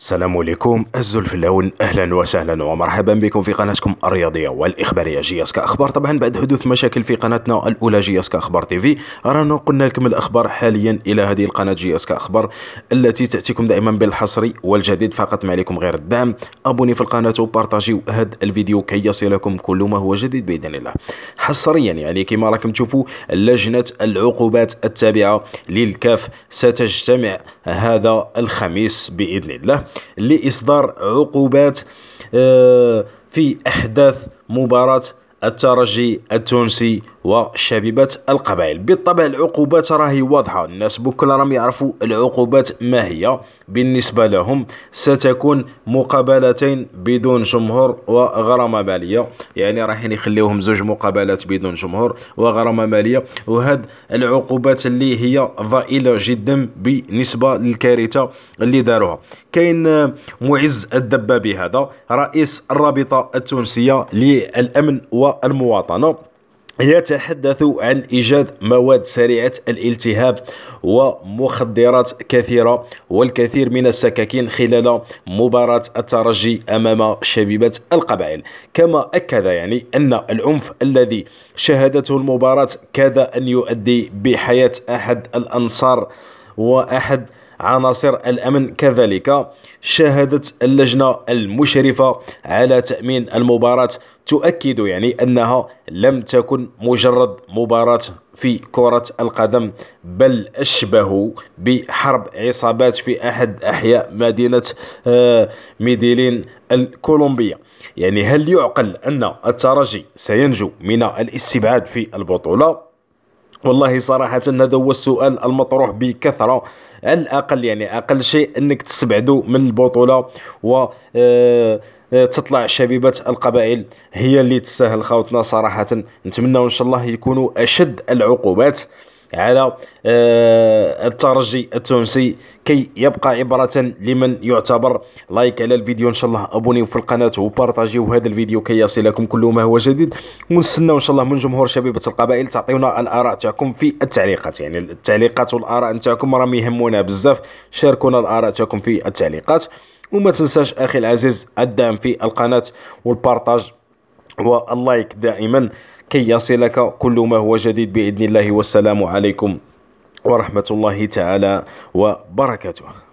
السلام عليكم اللون اهلا وسهلا ومرحبا بكم في قناتكم الرياضيه والاخباريه جي اس طبعا بعد حدوث مشاكل في قناتنا الاولى جي اس كاخبار تي في رانا قلنا لكم الاخبار حاليا الى هذه القناه جي اس التي تاتيكم دائما بالحصري والجديد فقط ما عليكم غير الدعم ابوني في القناه وبارطاجيو هذا الفيديو كي يصلكم كل ما هو جديد باذن الله حصريا يعني كما راكم تشوفوا لجنه العقوبات التابعه للكاف ستجتمع هذا الخميس باذن الله لإصدار عقوبات آه، في أحداث مباراة الترجي التونسي وشبيبة القبائل بالطبع العقوبات راهي واضحة الناس بكل راهم يعرفوا العقوبات ما هي بالنسبة لهم ستكون مقابلتين بدون جمهور وغرامة مالية يعني رايحين يخليوهم زوج مقابلات بدون جمهور وغرامة مالية وهاد العقوبات اللي هي ضئيلة جدا بالنسبة للكارثة اللي داروها كاين معز الدبابي هذا رئيس الرابطة التونسية للأمن والمواطنة يتحدث عن إيجاد مواد سريعة الالتهاب ومخدرات كثيرة والكثير من السكاكين خلال مباراة الترجي أمام شبيبة القبائل كما أكد يعني أن العنف الذي شهدته المباراة كاد أن يؤدي بحياة أحد الأنصار وأحد عناصر الأمن كذلك شهدت اللجنة المشرفة على تأمين المباراة تؤكد يعني أنها لم تكن مجرد مباراة في كرة القدم بل أشبه بحرب عصابات في أحد أحياء مدينة آه، ميديلين الكولومبية يعني هل يعقل أن الترجي سينجو من الاستبعاد في البطولة؟ والله صراحة هذا هو السؤال المطروح بكثرة على الأقل يعني أقل شيء أنك تستبعدوا من البطولة و آه، آه، تطلع شبيبة القبائل هي اللي تستاهل خاوتنا صراحة نتمنى إن شاء الله يكونوا أشد العقوبات على آه، الترجي التونسي كي يبقى عبرة لمن يعتبر لايك على الفيديو ان شاء الله ابونيو في القناة وبارطاجيو هذا الفيديو كي يصلكم كل ما هو جديد ونستناو ان شاء الله من جمهور شبيبة القبائل تعطيونا الاراء تاعكم في التعليقات يعني التعليقات والاراء نتاعكم راهم يهمونا بزاف شاركونا الاراء تاعكم في التعليقات وما تنساش اخي العزيز الدعم في القناة والبارطاج واللايك دائما كي يصلك كل ما هو جديد بإذن الله والسلام عليكم ورحمة الله تعالى وبركاته